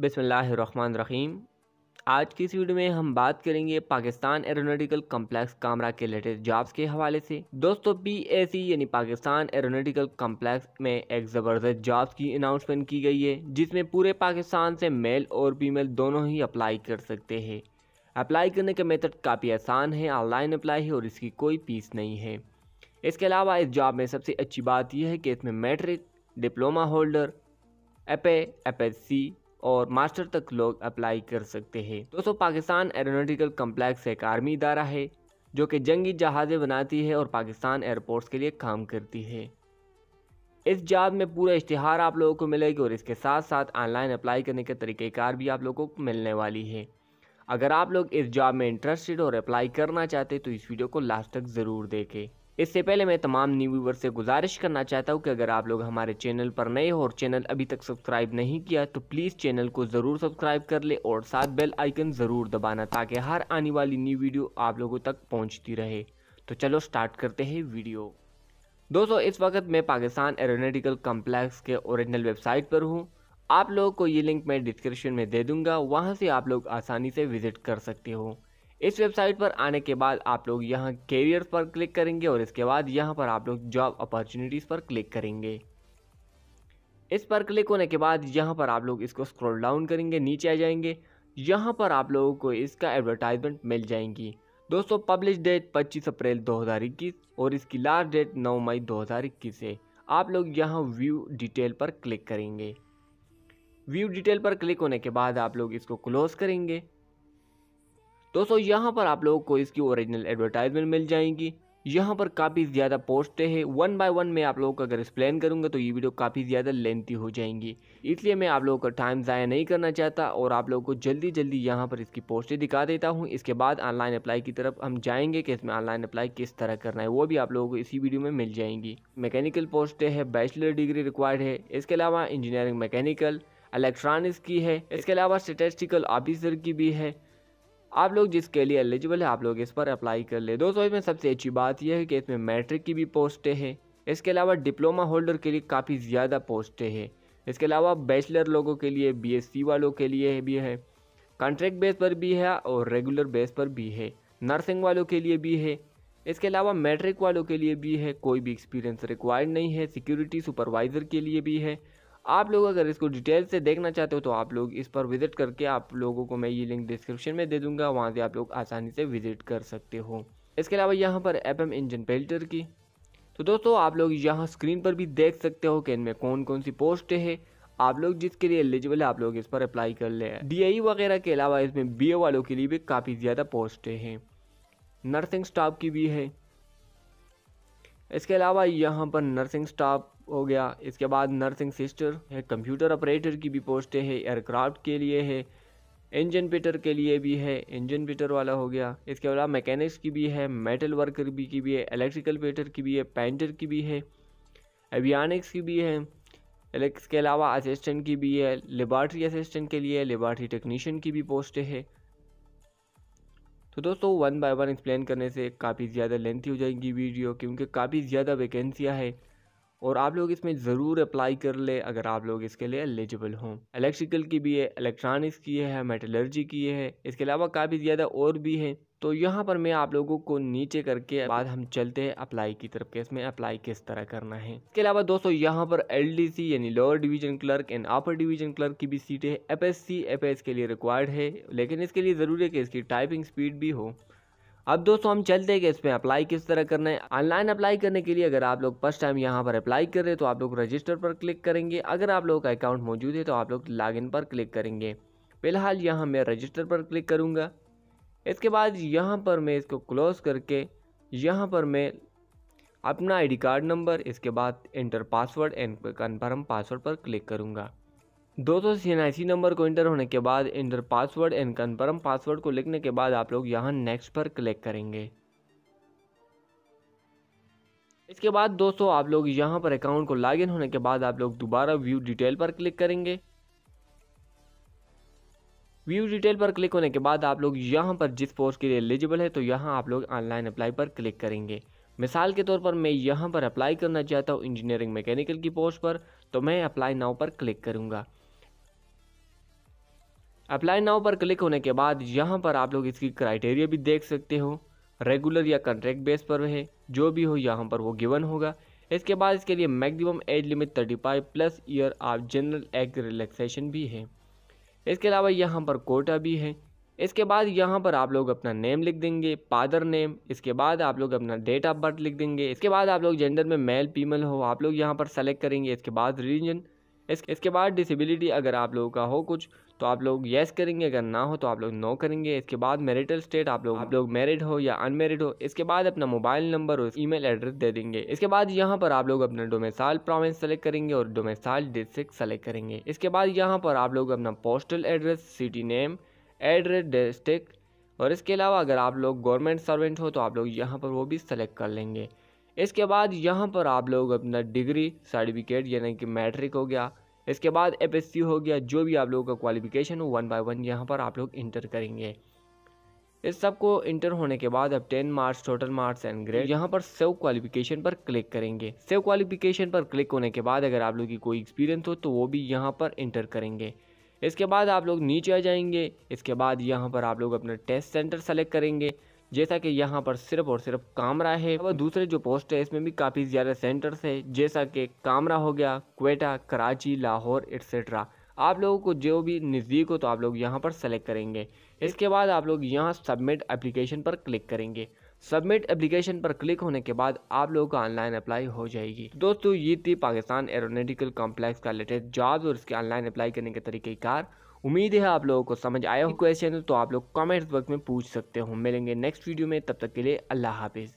बिसमीम आज की इस वीडियो में हम बात करेंगे पाकिस्तान एरोनाटिकल कम्प्लेक्स कामरा के लेटेस्ट जॉब्स के हवाले से दोस्तों पीएसी यानी पाकिस्तान एरोनाटिकल कम्प्लेक्स में एक ज़बरदस्त जॉब्स की अनाउंसमेंट की गई है जिसमें पूरे पाकिस्तान से मेल और फीमेल दोनों ही अप्लाई कर सकते हैं अप्लाई करने का मेथड काफ़ी आसान है ऑनलाइन अप्लाई है और इसकी कोई फीस नहीं है इसके अलावा इस जॉब में सबसे अच्छी बात यह है कि इसमें मैट्रिक डिप्लोमा होल्डर एपे एपएससी और मास्टर तक लोग अप्लाई कर सकते हैं दोस्तों पाकिस्तान एरोनोटिकल कम्प्लेक्स एक आर्मी इदारा है जो कि जंगी जहाज़ें बनाती है और पाकिस्तान एयरपोर्ट्स के लिए काम करती है इस जॉब में पूरा इश्तहार आप लोगों को मिलेगी और इसके साथ साथ ऑनलाइन अप्लाई करने के तरीक़ार भी आप लोगों को मिलने वाली है अगर आप लोग इस जॉब में इंटरेस्टेड और अप्लाई करना चाहते तो इस वीडियो को लास्ट तक ज़रूर देखें इससे पहले मैं तमाम न्यू व्यूवर से गुजारिश करना चाहता हूँ कि अगर आप लोग हमारे चैनल पर नए हो और चैनल अभी तक सब्सक्राइब नहीं किया तो प्लीज़ चैनल को ज़रूर सब्सक्राइब कर ले और साथ बेल आइकन ज़रूर दबाना ताकि हर आने वाली न्यू वीडियो आप लोगों तक पहुँचती रहे तो चलो स्टार्ट करते हैं वीडियो दोस्तों इस वक्त मैं पाकिस्तान एरोनेटिकल कम्प्लेक्स के ओरिजिनल वेबसाइट पर हूँ आप लोगों को ये लिंक मैं डिस्क्रिप्शन में दे दूंगा वहाँ से आप लोग आसानी से विज़िट कर सकते हो इस वेबसाइट पर आने के बाद आप लोग यहाँ कैरियर पर क्लिक करेंगे और इसके बाद यहाँ पर आप लोग जॉब अपॉर्चुनिटीज़ पर क्लिक करेंगे इस पर क्लिक होने के बाद यहाँ पर आप लोग इसको स्क्रॉल डाउन करेंगे नीचे आ जाएंगे यहाँ पर आप लोगों को इसका एडवर्टाइजमेंट मिल जाएंगी दोस्तों पब्लिश डेट 25 अप्रैल 2021 और इसकी लास्ट डेट 9 मई 2021 है आप लोग यहाँ व्यू डिटेल पर क्लिक करेंगे व्यू डिटेल पर क्लिक होने के बाद आप लोग इसको क्लोज करेंगे दोस्तों यहाँ पर आप लोगों को इसकी ओरिजिनल एडवर्टाइजमेंट मिल जाएंगी यहाँ पर काफ़ी ज़्यादा पोस्टें हैं वन बाय वन मैं आप लोगों को अगर एक्सप्लेन करूँगा तो ये वीडियो काफ़ी ज़्यादा लेंथी हो जाएंगी इसलिए मैं आप लोगों का टाइम ज़ाया नहीं करना चाहता और आप लोगों को जल्दी जल्दी यहाँ पर इसकी पोस्टें दिखा देता हूँ इसके बाद ऑनलाइन अप्लाई की तरफ हम जाएंगे कि इसमें ऑनलाइन अप्लाई किस तरह करना है वो भी आप लोगों को इसी वीडियो में मिल जाएंगी मैकेनिकल पोस्टें हैं बैचलर डिग्री रिक्वायर्ड है इसके अलावा इंजीनियरिंग मैकेनिकल इलेक्ट्रॉनिक्स की है इसके अलावा स्टेटिस्टिकल ऑफिसर की भी है आप लोग जिसके लिए एलिजिबल है आप लोग इस पर अप्लाई कर ले दोस्तों इसमें सबसे अच्छी बात यह है कि इसमें मैट्रिक की भी पोस्टें हैं इसके अलावा डिप्लोमा होल्डर के लिए काफ़ी ज़्यादा पोस्टें हैं इसके अलावा बैचलर लोगों के लिए बीएससी वालों के लिए भी है कॉन्ट्रैक्ट बेस पर भी है और रेगुलर बेस पर भी है नर्सिंग वालों के लिए भी है इसके अलावा मैट्रिक वालों के लिए भी है कोई भी एक्सपीरियंस रिक्वायर्ड नहीं है सिक्योरिटी सुपरवाइज़र के लिए भी है आप लोग अगर इसको डिटेल से देखना चाहते हो तो आप लोग इस पर विज़िट करके आप लोगों को मैं ये लिंक डिस्क्रिप्शन में दे दूंगा वहाँ से आप लोग आसानी से विज़िट कर सकते हो इसके अलावा यहाँ पर एफ इंजन पेल्टर की तो दोस्तों आप लोग यहाँ स्क्रीन पर भी देख सकते हो कि इनमें कौन कौन सी पोस्ट है आप लोग जिसके लिए एलिजिबल है आप लोग इस पर अप्लाई कर ले डी e वगैरह के अलावा इसमें बी वालों के लिए भी काफ़ी ज़्यादा पोस्टें हैं नर्सिंग स्टाफ की भी है इसके अलावा यहाँ पर नर्सिंग स्टाफ हो गया इसके बाद नर्सिंग सिस्टर है कंप्यूटर ऑपरेटर की भी पोस्टें हैं एयरक्राफ्ट के लिए है इंजन पिटर के लिए भी है इंजन पिटर वाला हो गया इसके अलावा मैकेनिक्स की भी है मेटल वर्कर भी की भी है इलेक्ट्रिकल पेटर की भी है पेंटर की भी है एवियानिक्स की भी है इसके अलावा असिस्टेंट की भी है लेबार्ट्री असिस्टेंट के लिए लेबार्ट्री टेक्नीशियन की भी पोस्टें है तो दोस्तों वन बाय वन एक्सप्लेन करने से काफ़ी ज़्यादा लेंथी हो जाएगी वीडियो क्योंकि काफ़ी ज़्यादा वैकेंसियाँ है और आप लोग इसमें ज़रूर अप्लाई कर ले अगर आप लोग इसके लिए एलिजिबल हों इलेक्ट्रिकल की भी है इलेक्ट्रॉनिक्स की है मेटलर्जी की है इसके अलावा काफ़ी ज़्यादा और भी हैं तो यहाँ पर मैं आप लोगों को नीचे करके बाद हम चलते हैं अप्लाई की तरफ के इसमें अप्लाई किस तरह करना है इसके अलावा दोस्तों यहाँ पर एलडीसी यानी lower division clerk and upper division clerk की भी सीटें एफ एस के लिए रिक्वायर्ड है लेकिन इसके लिए ज़रूरी है कि इसकी टाइपिंग स्पीड भी हो अब दोस्तों हम चलते हैं कि इसमें अप्लाई किस तरह करना है ऑनलाइन अप्लाई करने के लिए अगर आप लोग फर्स्ट टाइम यहाँ पर अप्लाई कर रहे हैं तो आप लोग रजिस्टर पर क्लिक करेंगे अगर आप लोगों का अकाउंट मौजूद है तो आप लोग लॉगिन पर क्लिक करेंगे फिलहाल यहाँ मैं रजिस्टर पर क्लिक करूँगा इसके बाद यहाँ पर मैं इसको क्लोज़ करके यहाँ पर मैं अपना आई कार्ड नंबर इसके बाद enter password and confirm password पर क्लिक करूँगा दो सौ छियासी नंबर को इंटर होने के बाद enter password and confirm password को लिखने के बाद आप लोग यहाँ नेक्स्ट पर क्लिक करेंगे इसके बाद दोस्तों आप लोग यहाँ पर अकाउंट को लॉगिन होने के बाद आप लोग दोबारा व्यू डिटेल पर क्लिक करेंगे व्यू डिटेल पर क्लिक होने के बाद आप लोग यहाँ पर जिस पोस्ट के लिए एलिजिबल है तो यहाँ आप लोग ऑनलाइन अप्लाई पर क्लिक करेंगे मिसाल के तौर पर मैं यहाँ पर अप्लाई करना चाहता हूँ इंजीनियरिंग मैकेनिकल की पोस्ट पर तो मैं अप्लाई नाव पर क्लिक करूँगा अप्लाई नाउ पर क्लिक होने के बाद यहाँ पर आप लोग इसकी क्राइटेरिया भी देख सकते हो रेगुलर या कंट्रैक्ट बेस पर है जो भी हो यहाँ पर वो गिवन होगा इसके बाद इसके लिए maximum age limit thirty five plus year आप जनरल एक्ट रिलैक्सेशन भी है इसके अलावा यहाँ पर कोटा भी है इसके बाद यहाँ पर आप लोग अपना नेम लिख देंगे फादर नेम इसके बाद आप लोग अपना डेट ऑफ बर्थ लिख देंगे इसके बाद आप लोग जेंडर में मेल फीमेल हो आप लोग यहाँ पर सेलेक्ट करेंगे इसके बाद रिलीजन इसके बाद डिसेबिलिटी अगर आप लोगों का हो कुछ तो आप लोग येस करेंगे अगर ना हो तो आप लोग नो करेंगे इसके बाद मेरिटल स्टेट आप लोग आप लोग मेरिड हो या अनमेरिड हो इसके बाद अपना मोबाइल नंबर और ईमेल एड्रेस दे देंगे इसके बाद यहाँ पर आप लोग अपना डोमेसाइल प्रोविंस सेलेक्ट करेंगे और डोमेसाइल डिस्ट्रिक्ट सेलेक्ट करेंगे इसके बाद यहाँ पर आप लोग अपना postal address city name address district और इसके अलावा अगर आप लोग गवर्नमेंट सर्वेंट हो तो आप लोग यहाँ पर वो भी सेलेक्ट कर लेंगे इसके बाद यहाँ पर आप लोग अपना डिग्री सर्टिफिकेट यानी कि मैट्रिक हो गया इसके बाद एफ हो गया जो भी आप लोगों का क्वालिफिकेशन हो वन बाय वन यहाँ पर आप लोग इंटर करेंगे इस सब को इंटर होने के बाद अब ten marks total marks and grade यहाँ पर सेव क्वालिफिकेशन पर क्लिक करेंगे सेव क्वालिफिकेशन पर क्लिक होने के बाद अगर आप लोग की कोई एक्सपीरियंस हो तो वो भी यहाँ पर इंटर करेंगे इसके बाद आप लोग नीचे आ जाएंगे इसके बाद यहाँ पर आप लोग अपना टेस्ट सेंटर सेलेक्ट करेंगे जैसा कि यहाँ पर सिर्फ और सिर्फ कामरा है और दूसरे जो पोस्ट है इसमें भी काफ़ी ज़्यादा सेंटर्स है जैसा कि कामरा हो गया क्वेटा कराची लाहौर एट्सेट्रा आप लोगों को जो भी नज़दीक हो तो आप लोग यहाँ पर सेलेक्ट करेंगे इसके बाद आप लोग यहाँ सबमिट एप्लीकेशन पर क्लिक करेंगे सबमिट एप्लीकेशन पर क्लिक होने के बाद आप लोगों का ऑनलाइन अप्लाई हो जाएगी दोस्तों ये थी पाकिस्तान एरोनेटिकल कॉम्प्लेक्स का लेटेस्ट जॉब और इसके ऑनलाइन अप्लाई करने के कार उम्मीद है आप लोगों को समझ आया हो क्वेश्चन तो आप लोग कमेंट्स बॉक्स में पूछ सकते हो मिलेंगे नेक्स्ट वीडियो में तब तक के लिए अल्लाह हाफिज़